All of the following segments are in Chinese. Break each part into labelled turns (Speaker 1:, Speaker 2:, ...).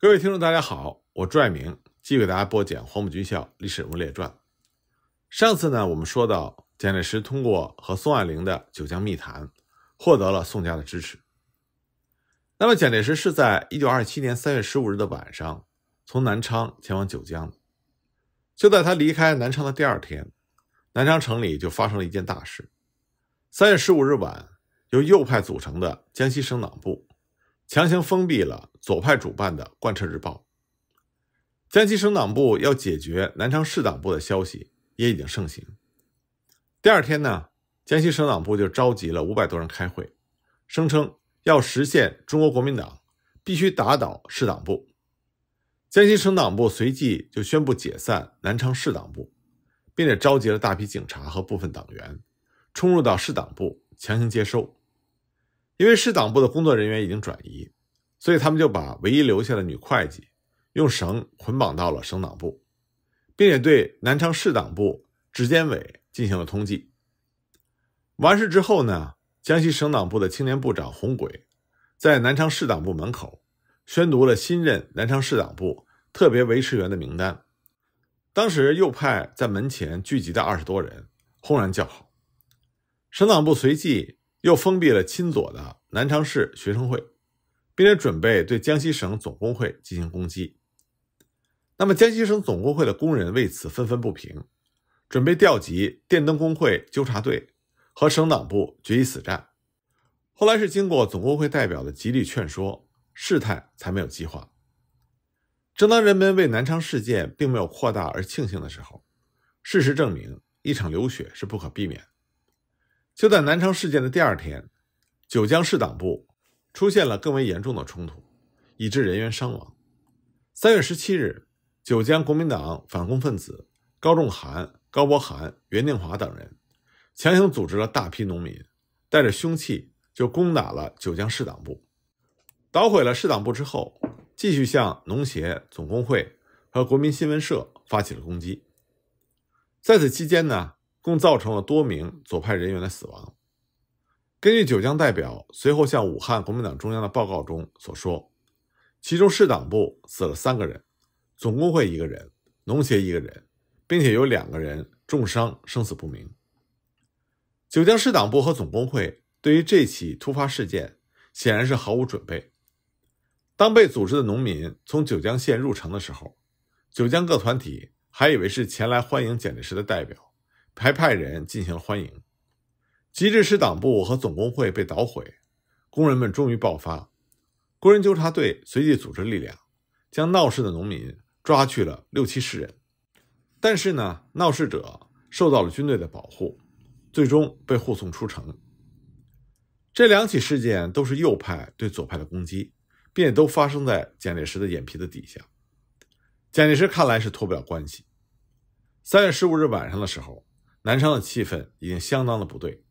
Speaker 1: 各位听众，大家好，我朱爱明，继续给大家播讲《黄埔军校历史人物列传》。上次呢，我们说到蒋介石通过和宋霭龄的九江密谈，获得了宋家的支持。那么，蒋介石是在1927年3月15日的晚上从南昌前往九江就在他离开南昌的第二天，南昌城里就发生了一件大事。3月15日晚，由右派组成的江西省党部。强行封闭了左派主办的《贯彻日报》。江西省党部要解决南昌市党部的消息也已经盛行。第二天呢，江西省党部就召集了五百多人开会，声称要实现中国国民党必须打倒市党部。江西省党部随即就宣布解散南昌市党部，并且召集了大批警察和部分党员，冲入到市党部强行接收。因为市党部的工作人员已经转移，所以他们就把唯一留下的女会计用绳捆绑到了省党部，并且对南昌市党部质监委进行了通缉。完事之后呢，江西省党部的青年部长洪轨在南昌市党部门口宣读了新任南昌市党部特别维持员的名单，当时右派在门前聚集的二十多人轰然叫好。省党部随即。又封闭了亲左的南昌市学生会，并且准备对江西省总工会进行攻击。那么，江西省总工会的工人为此愤愤不平，准备调集电灯工会纠察队和省党部决一死战。后来是经过总工会代表的极力劝说，事态才没有激化。正当人们为南昌事件并没有扩大而庆幸的时候，事实证明，一场流血是不可避免。的。就在南昌事件的第二天，九江市党部出现了更为严重的冲突，以致人员伤亡。三月十七日，九江国民党反共分子高仲涵、高伯涵、袁定华等人，强行组织了大批农民，带着凶器就攻打了九江市党部，捣毁了市党部之后，继续向农协、总工会和国民新闻社发起了攻击。在此期间呢？共造成了多名左派人员的死亡。根据九江代表随后向武汉国民党中央的报告中所说，其中市党部死了三个人，总工会一个人，农协一个人，并且有两个人重伤，生死不明。九江市党部和总工会对于这起突发事件显然是毫无准备。当被组织的农民从九江县入城的时候，九江各团体还以为是前来欢迎蒋介石的代表。还派人进行了欢迎。即治使党部和总工会被捣毁，工人们终于爆发。工人纠察队随即组织力量，将闹事的农民抓去了六七十人。但是呢，闹事者受到了军队的保护，最终被护送出城。这两起事件都是右派对左派的攻击，并且都发生在蒋介石的眼皮子底下。蒋介石看来是脱不了关系。三月十五日晚上的时候。南昌的气氛已经相当的不对，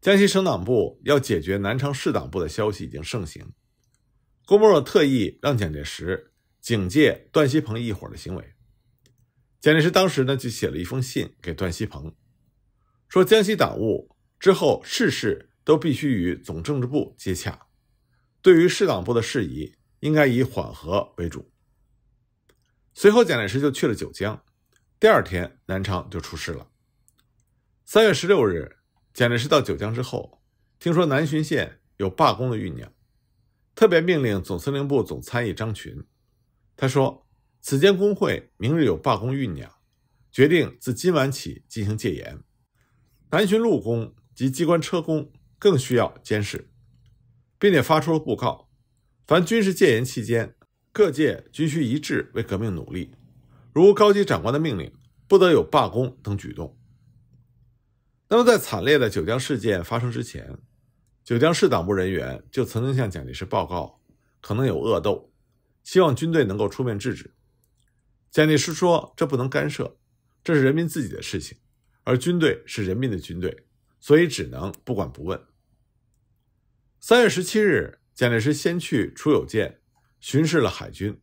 Speaker 1: 江西省党部要解决南昌市党部的消息已经盛行。郭沫若特意让蒋介石警戒段锡朋一伙的行为。蒋介石当时呢就写了一封信给段锡朋，说江西党务之后事事都必须与总政治部接洽，对于市党部的事宜应该以缓和为主。随后蒋介石就去了九江，第二天南昌就出事了。三月十六日，蒋介石到九江之后，听说南浔县有罢工的酝酿，特别命令总司令部总参议张群，他说：“此间工会明日有罢工酝酿，决定自今晚起进行戒严。南浔路工及机关车工更需要监视，并且发出了布告：凡军事戒严期间，各界均需一致为革命努力，如高级长官的命令，不得有罢工等举动。”那么，在惨烈的九江事件发生之前，九江市党部人员就曾经向蒋介石报告，可能有恶斗，希望军队能够出面制止。蒋介石说：“这不能干涉，这是人民自己的事情，而军队是人民的军队，所以只能不管不问。”三月十七日，蒋介石先去楚有舰巡视了海军，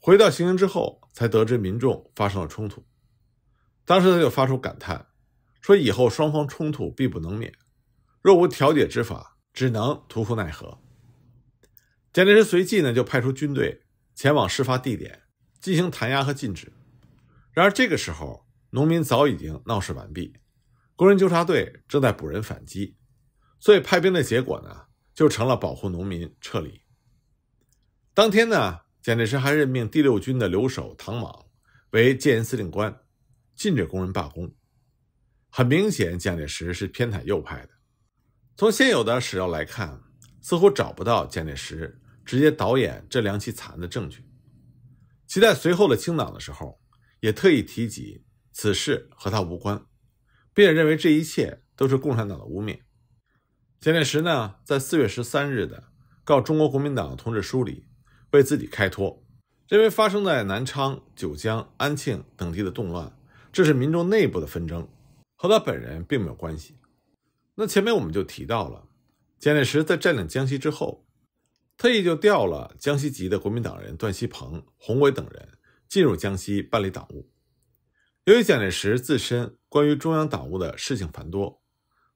Speaker 1: 回到行营之后，才得知民众发生了冲突。当时他就发出感叹。说以后双方冲突必不能免，若无调解之法，只能徒夫奈何。蒋介石随即呢就派出军队前往事发地点进行弹压和禁止。然而这个时候，农民早已经闹事完毕，工人纠察队正在捕人反击，所以派兵的结果呢就成了保护农民撤离。当天呢，蒋介石还任命第六军的留守唐莽为戒严司令官，禁止工人罢工。很明显，蒋介石是偏袒右派的。从现有的史料来看，似乎找不到蒋介石直接导演这两起惨案的证据。其在随后的清党的时候，也特意提及此事和他无关，并且认为这一切都是共产党的污蔑。蒋介石呢，在四月十三日的《告中国国民党同志书》里，为自己开脱，认为发生在南昌、九江、安庆等地的动乱，这是民众内部的纷争。和他本人并没有关系。那前面我们就提到了，蒋介石在占领江西之后，特意就调了江西籍的国民党人段锡朋、洪伟等人进入江西办理党务。由于蒋介石自身关于中央党务的事情繁多，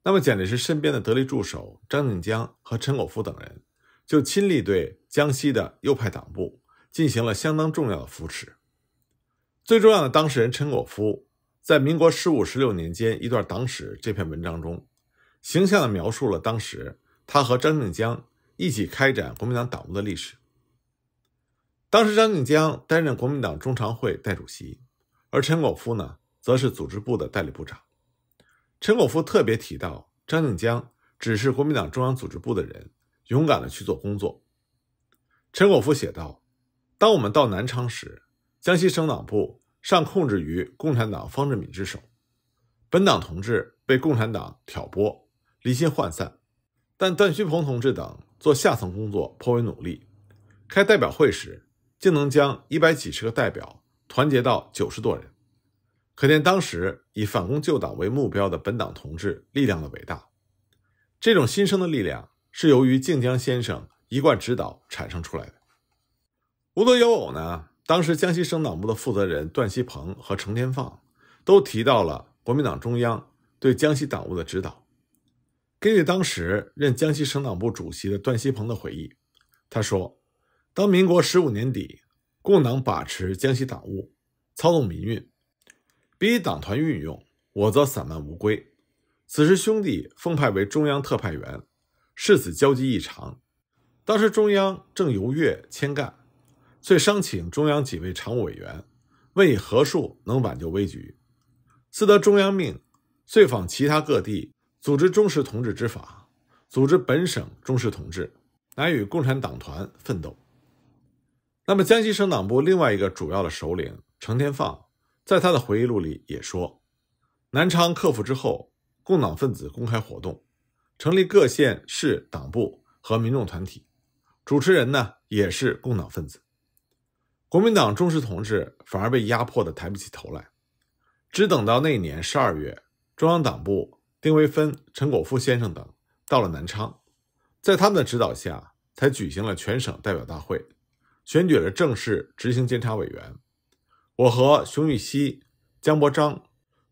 Speaker 1: 那么蒋介石身边的得力助手张静江和陈果夫等人，就亲力对江西的右派党部进行了相当重要的扶持。最重要的当事人陈果夫。在民国十五十六年间，一段党史这篇文章中，形象地描述了当时他和张静江一起开展国民党党务的历史。当时张静江担任国民党中常会代主席，而陈果夫呢，则是组织部的代理部长。陈果夫特别提到，张静江只是国民党中央组织部的人，勇敢地去做工作。陈果夫写道：“当我们到南昌时，江西省党部。”尚控制于共产党方志敏之手，本党同志被共产党挑拨，离心涣散。但段旭鹏同志等做下层工作颇为努力，开代表会时竟能将一百几十个代表团结到九十多人，可见当时以反攻旧党为目标的本党同志力量的伟大。这种新生的力量是由于靖江先生一贯指导产生出来的。无独有偶呢。当时江西省党部的负责人段锡朋和程天放都提到了国民党中央对江西党务的指导。根据当时任江西省党部主席的段锡朋的回忆，他说：“当民国十五年底，共党把持江西党务，操纵民运，比党团运用，我则散漫无归。此时兄弟奉派为中央特派员，誓死交际异常。当时中央正由粤迁赣。”遂商请中央几位常务委员，问以何术能挽救危局。自得中央命，遂访其他各地，组织忠实同志之法，组织本省忠实同志，来与共产党团奋斗。那么江西省党部另外一个主要的首领程天放，在他的回忆录里也说，南昌克服之后，共党分子公开活动，成立各县市党部和民众团体，主持人呢也是共党分子。国民党忠实同志反而被压迫的抬不起头来，只等到那年十二月，中央党部丁维芬、陈果夫先生等到了南昌，在他们的指导下，才举行了全省代表大会，选举了正式执行监察委员。我和熊玉熙、江伯章、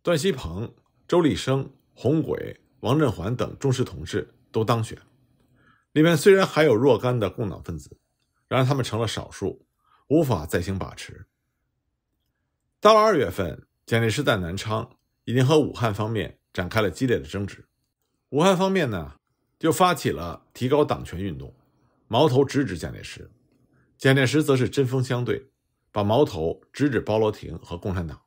Speaker 1: 段锡鹏、周立生、洪轨、王振环等忠实同志都当选。里面虽然还有若干的共党分子，然而他们成了少数。无法再行把持。到了二月份，蒋介石在南昌已经和武汉方面展开了激烈的争执。武汉方面呢，就发起了提高党权运动，矛头直指蒋介石。蒋介石则是针锋相对，把矛头直指包罗廷和共产党，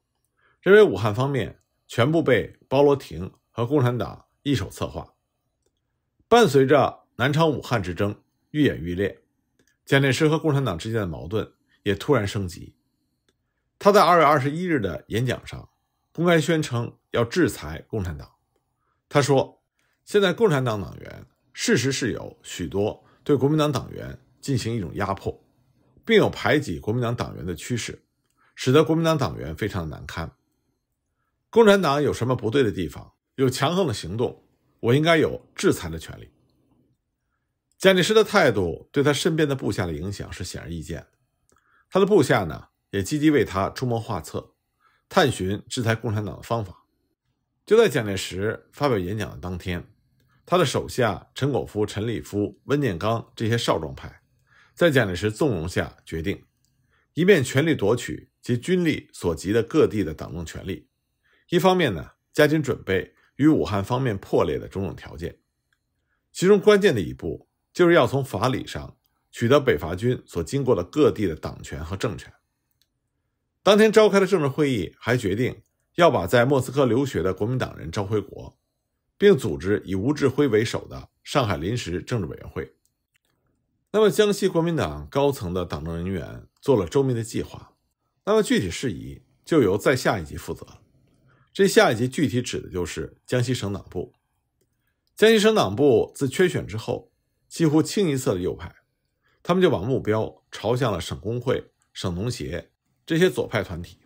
Speaker 1: 认为武汉方面全部被包罗廷和共产党一手策划。伴随着南昌武汉之争愈演愈烈，蒋介石和共产党之间的矛盾。也突然升级。他在二月二十一日的演讲上公开宣称要制裁共产党。他说：“现在共产党党员事实是有许多对国民党党员进行一种压迫，并有排挤国民党党员的趋势，使得国民党党员非常的难堪。共产党有什么不对的地方，有强横的行动，我应该有制裁的权利。”蒋介石的态度对他身边的部下的影响是显而易见的。他的部下呢，也积极为他出谋划策，探寻制裁共产党的方法。就在蒋介石发表演讲的当天，他的手下陈果夫、陈立夫、温建刚这些少壮派，在蒋介石纵容下决定，一面全力夺取其军力所及的各地的党政权力，一方面呢，加紧准备与武汉方面破裂的种种条件。其中关键的一步，就是要从法理上。取得北伐军所经过的各地的党权和政权。当天召开的政治会议还决定要把在莫斯科留学的国民党人召回国，并组织以吴志辉为首的上海临时政治委员会。那么，江西国民党高层的党政人员做了周密的计划。那么具体事宜就由在下一级负责。这下一级具体指的就是江西省党部。江西省党部自缺选之后，几乎清一色的右派。他们就把目标朝向了省工会、省农协这些左派团体，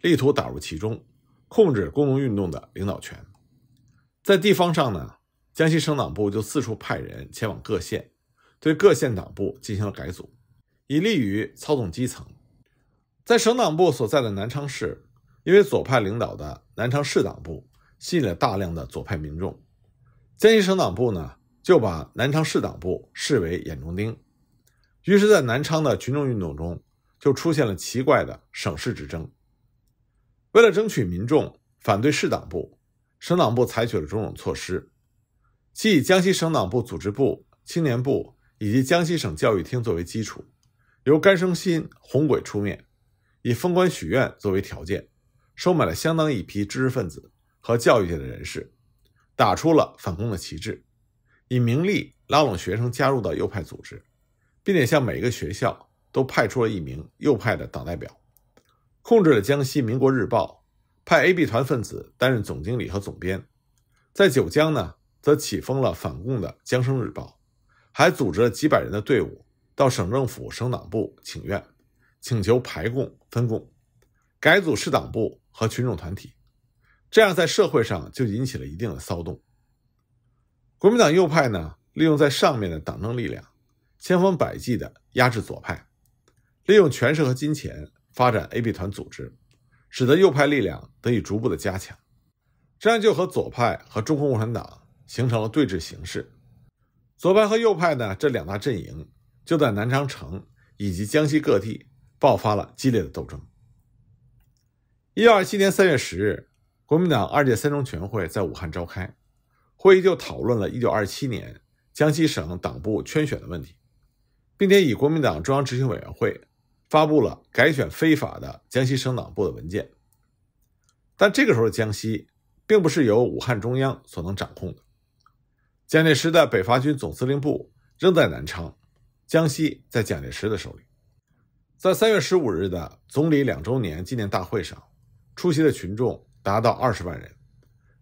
Speaker 1: 力图打入其中，控制工农运动的领导权。在地方上呢，江西省党部就四处派人前往各县，对各县党部进行了改组，以利于操纵基层。在省党部所在的南昌市，因为左派领导的南昌市党部吸引了大量的左派民众，江西省党部呢就把南昌市党部视为眼中钉。于是，在南昌的群众运动中，就出现了奇怪的省市之争。为了争取民众反对市党部，省党部采取了种种措施，即江西省党部组织部、青年部以及江西省教育厅作为基础，由甘生新、洪轨出面，以封官许愿作为条件，收买了相当一批知识分子和教育界的人士，打出了反共的旗帜，以名利拉拢学生加入到右派组织。并且向每个学校都派出了一名右派的党代表，控制了江西《民国日报》，派 A、B 团分子担任总经理和总编。在九江呢，则起封了反共的《江生日报》，还组织了几百人的队伍到省政府、省党部请愿，请求排共、分共、改组市党部和群众团体。这样在社会上就引起了一定的骚动。国民党右派呢，利用在上面的党政力量。千方百计地压制左派，利用权势和金钱发展 AB 团组织，使得右派力量得以逐步的加强，这样就和左派和中共共产党形成了对峙形势。左派和右派呢，这两大阵营就在南昌城以及江西各地爆发了激烈的斗争。1927年3月10日，国民党二届三中全会在武汉召开，会议就讨论了1927年江西省党部圈选的问题。并且以国民党中央执行委员会发布了改选非法的江西省党部的文件，但这个时候江西并不是由武汉中央所能掌控的。蒋介石的北伐军总司令部仍在南昌，江西在蒋介石的手里。在三月十五日的总理两周年纪念大会上，出席的群众达到二十万人，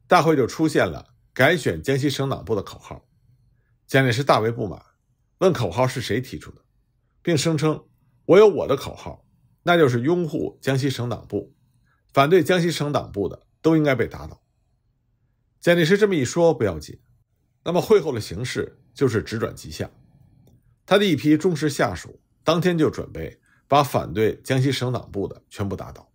Speaker 1: 大会就出现了改选江西省党部的口号，蒋介石大为不满。问口号是谁提出的，并声称我有我的口号，那就是拥护江西省党部，反对江西省党部的都应该被打倒。蒋介石这么一说不要紧，那么会后的形势就是直转急下，他的一批忠实下属当天就准备把反对江西省党部的全部打倒。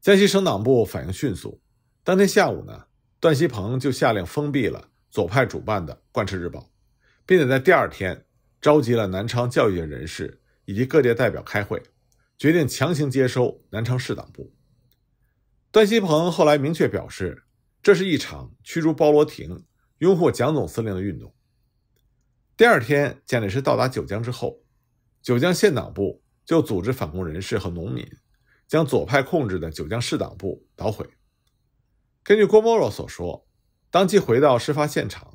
Speaker 1: 江西省党部反应迅速，当天下午呢，段锡朋就下令封闭了左派主办的《贯彻日报》。并且在第二天，召集了南昌教育界人士以及各界代表开会，决定强行接收南昌市党部。段希鹏后来明确表示，这是一场驱逐包罗廷、拥护蒋总司令的运动。第二天，蒋介石到达九江之后，九江县党部就组织反共人士和农民，将左派控制的九江市党部捣毁。根据郭沫若所说，当即回到事发现场。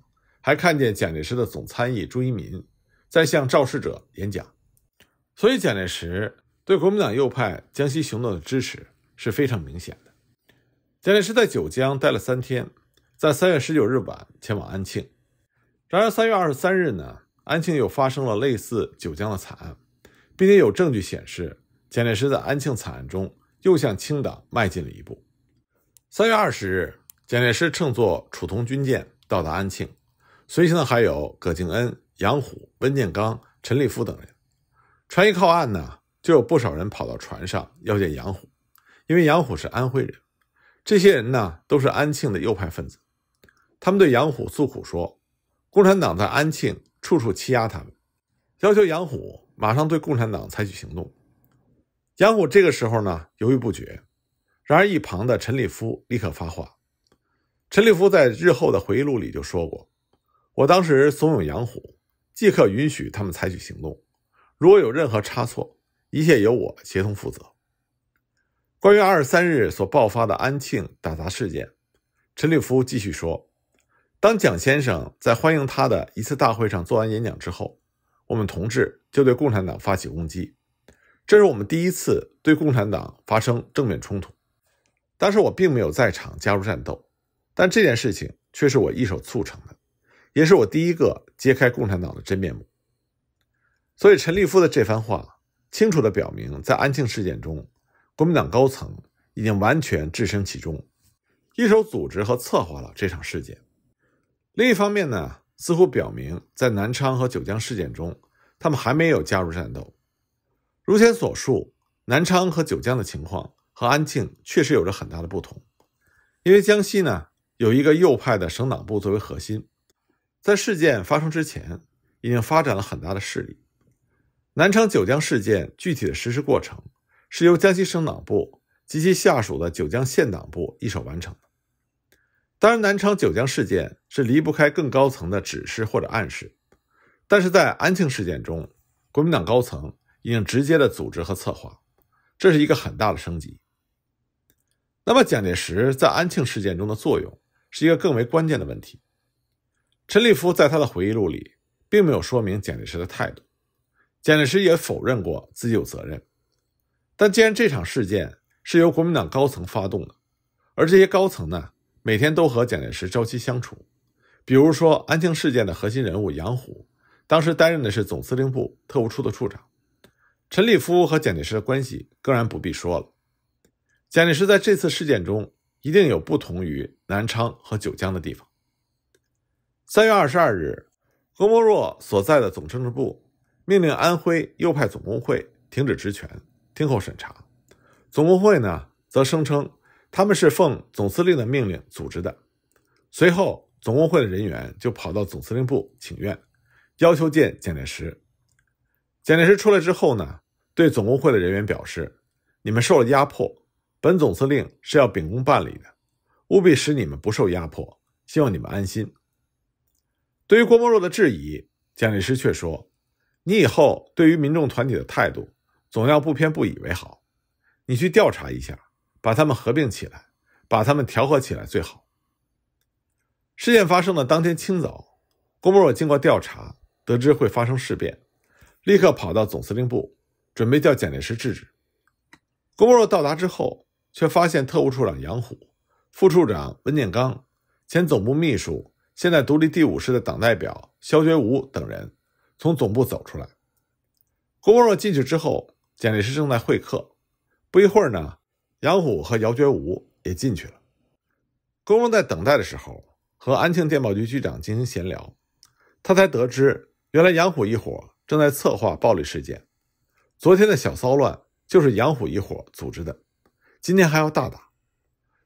Speaker 1: 还看见蒋介石的总参议朱一民在向肇事者演讲，所以蒋介石对国民党右派江西行动的支持是非常明显的。蒋介石在九江待了三天，在三月十九日晚前往安庆。然而，三月二十三日呢，安庆又发生了类似九江的惨案，并且有证据显示，蒋介石在安庆惨案中又向青党迈进了一步。三月二十日，蒋介石乘坐楚桐军舰到达安庆。随行的还有葛敬恩、杨虎、温建刚、陈立夫等人。船一靠岸呢，就有不少人跑到船上要见杨虎，因为杨虎是安徽人。这些人呢，都是安庆的右派分子。他们对杨虎诉苦说：“共产党在安庆处处欺压他们，要求杨虎马上对共产党采取行动。”杨虎这个时候呢，犹豫不决。然而一旁的陈立夫立刻发话。陈立夫在日后的回忆录里就说过。我当时怂恿杨虎，即刻允许他们采取行动。如果有任何差错，一切由我协同负责。关于二十三日所爆发的安庆打砸事件，陈立夫继续说：“当蒋先生在欢迎他的一次大会上做完演讲之后，我们同志就对共产党发起攻击。这是我们第一次对共产党发生正面冲突。当时我并没有在场加入战斗，但这件事情却是我一手促成的。”也是我第一个揭开共产党的真面目，所以陈立夫的这番话清楚地表明，在安庆事件中，国民党高层已经完全置身其中，一手组织和策划了这场事件。另一方面呢，似乎表明在南昌和九江事件中，他们还没有加入战斗。如前所述，南昌和九江的情况和安庆确实有着很大的不同，因为江西呢有一个右派的省党部作为核心。在事件发生之前，已经发展了很大的势力。南昌九江事件具体的实施过程是由江西省党部及其下属的九江县党部一手完成的。当然，南昌九江事件是离不开更高层的指示或者暗示，但是在安庆事件中，国民党高层已经直接的组织和策划，这是一个很大的升级。那么，蒋介石在安庆事件中的作用是一个更为关键的问题。陈立夫在他的回忆录里，并没有说明蒋介石的态度。蒋介石也否认过自己有责任。但既然这场事件是由国民党高层发动的，而这些高层呢，每天都和蒋介石朝夕相处，比如说安庆事件的核心人物杨虎，当时担任的是总司令部特务处的处长。陈立夫和蒋介石的关系，更然不必说了。蒋介石在这次事件中，一定有不同于南昌和九江的地方。三月二十二日，何莫若所在的总政治部命令安徽右派总工会停止职权，听候审查。总工会呢，则声称他们是奉总司令的命令组织的。随后，总工会的人员就跑到总司令部请愿，要求见蒋介石。蒋介石出来之后呢，对总工会的人员表示：“你们受了压迫，本总司令是要秉公办理的，务必使你们不受压迫，希望你们安心。”对于郭沫若的质疑，蒋介石却说：“你以后对于民众团体的态度，总要不偏不倚为好。你去调查一下，把他们合并起来，把他们调和起来最好。”事件发生的当天清早，郭沫若经过调查，得知会发生事变，立刻跑到总司令部，准备叫蒋介石制止。郭沫若到达之后，却发现特务处长杨虎、副处长温建刚、前总部秘书。现在独立第五师的党代表肖觉武等人从总部走出来，郭沫若进去之后，蒋介石正在会客。不一会儿呢，杨虎和姚觉武也进去了。郭沫若在等待的时候，和安庆电报局局长进行闲聊，他才得知原来杨虎一伙正在策划暴力事件，昨天的小骚乱就是杨虎一伙组织的，今天还要大打。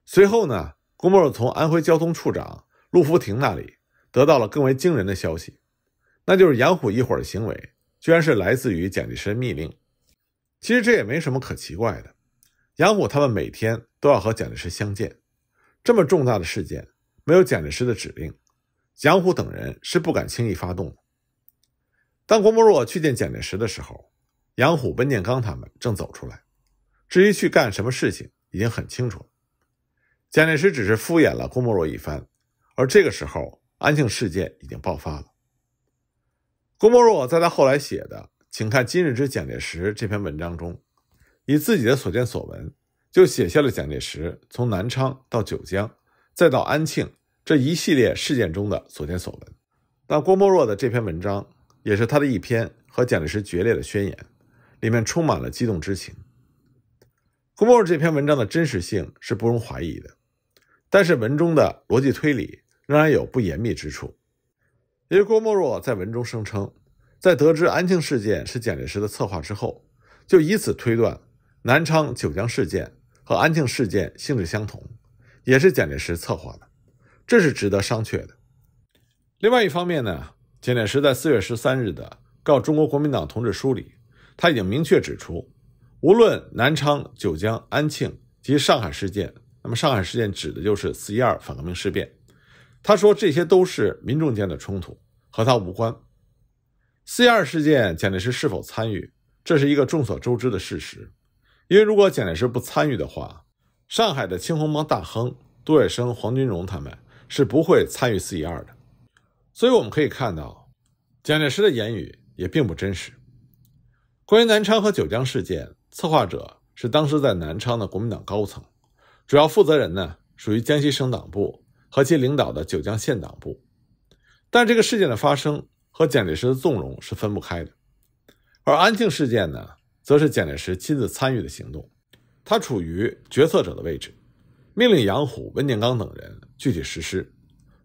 Speaker 1: 随后呢，郭沫若从安徽交通处长。陆福亭那里得到了更为惊人的消息，那就是杨虎一伙的行为，居然是来自于蒋介石的密令。其实这也没什么可奇怪的，杨虎他们每天都要和蒋介石相见，这么重大的事件，没有蒋介石的指令，杨虎等人是不敢轻易发动的。当郭沫若去见蒋介石的时候，杨虎、温建刚他们正走出来，至于去干什么事情，已经很清楚了。蒋介石只是敷衍了郭沫若一番。而这个时候，安庆事件已经爆发了。郭沫若在他后来写的《请看今日之蒋介石》这篇文章中，以自己的所见所闻，就写下了蒋介石从南昌到九江，再到安庆这一系列事件中的所见所闻。那郭沫若的这篇文章也是他的一篇和蒋介石决裂的宣言，里面充满了激动之情。郭沫若这篇文章的真实性是不容怀疑的，但是文中的逻辑推理。仍然有不严密之处，因为郭沫若在文中声称，在得知安庆事件是蒋介石的策划之后，就以此推断南昌、九江事件和安庆事件性质相同，也是蒋介石策划的，这是值得商榷的。另外一方面呢，蒋介石在四月十三日的《告中国国民党同志书》里，他已经明确指出，无论南昌、九江、安庆及上海事件，那么上海事件指的就是四一二反革命事变。他说：“这些都是民众间的冲突，和他无关。”四一二事件，蒋介石是否参与，这是一个众所周知的事实。因为如果蒋介石不参与的话，上海的青红帮大亨杜月笙、黄金荣他们是不会参与四一二的。所以我们可以看到，蒋介石的言语也并不真实。关于南昌和九江事件，策划者是当时在南昌的国民党高层，主要负责人呢属于江西省党部。和其领导的九江县党部，但这个事件的发生和蒋介石的纵容是分不开的。而安庆事件呢，则是蒋介石亲自参与的行动，他处于决策者的位置，命令杨虎、温建刚等人具体实施。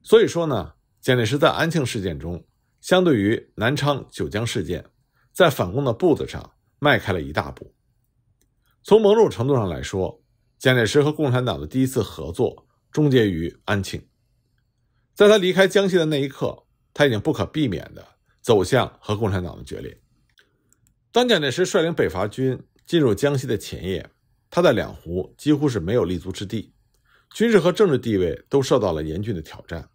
Speaker 1: 所以说呢，蒋介石在安庆事件中，相对于南昌九江事件，在反攻的步子上迈开了一大步。从某种程度上来说，蒋介石和共产党的第一次合作。终结于安庆，在他离开江西的那一刻，他已经不可避免地走向和共产党的决裂。当蒋介石率领北伐军进入江西的前夜，他在两湖几乎是没有立足之地，军事和政治地位都受到了严峻的挑战。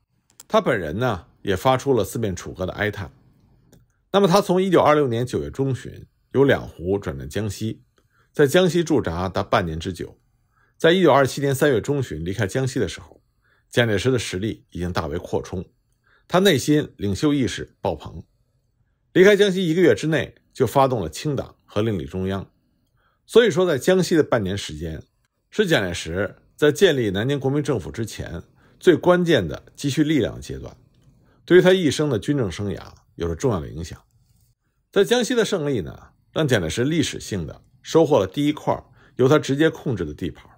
Speaker 1: 他本人呢，也发出了四面楚歌的哀叹。那么，他从1926年9月中旬由两湖转战江西，在江西驻扎达半年之久。在一九二七年三月中旬离开江西的时候，蒋介石的实力已经大为扩充，他内心领袖意识爆棚，离开江西一个月之内就发动了清党和另立中央。所以说，在江西的半年时间，是蒋介石在建立南京国民政府之前最关键的积蓄力量的阶段，对于他一生的军政生涯有着重要的影响。在江西的胜利呢，让蒋介石历史性的收获了第一块由他直接控制的地盘。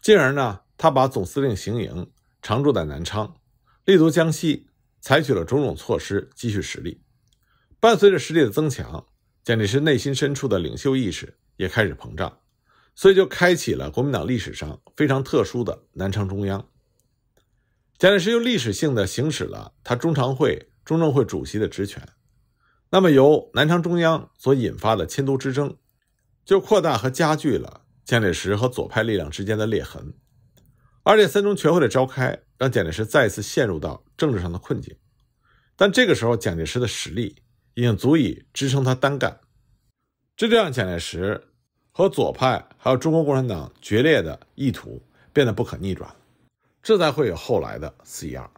Speaker 1: 进而呢，他把总司令行营常驻在南昌，立足江西，采取了种种措施积蓄实力。伴随着实力的增强，蒋介石内心深处的领袖意识也开始膨胀，所以就开启了国民党历史上非常特殊的南昌中央。蒋介石又历史性的行使了他中常会、中政会主席的职权。那么由南昌中央所引发的迁都之争，就扩大和加剧了。蒋介石和左派力量之间的裂痕，二届三中全会的召开让蒋介石再次陷入到政治上的困境，但这个时候蒋介石的实力已经足以支撑他单干，就这样蒋介石和左派还有中国共产党决裂的意图变得不可逆转，这才会有后来的四一二。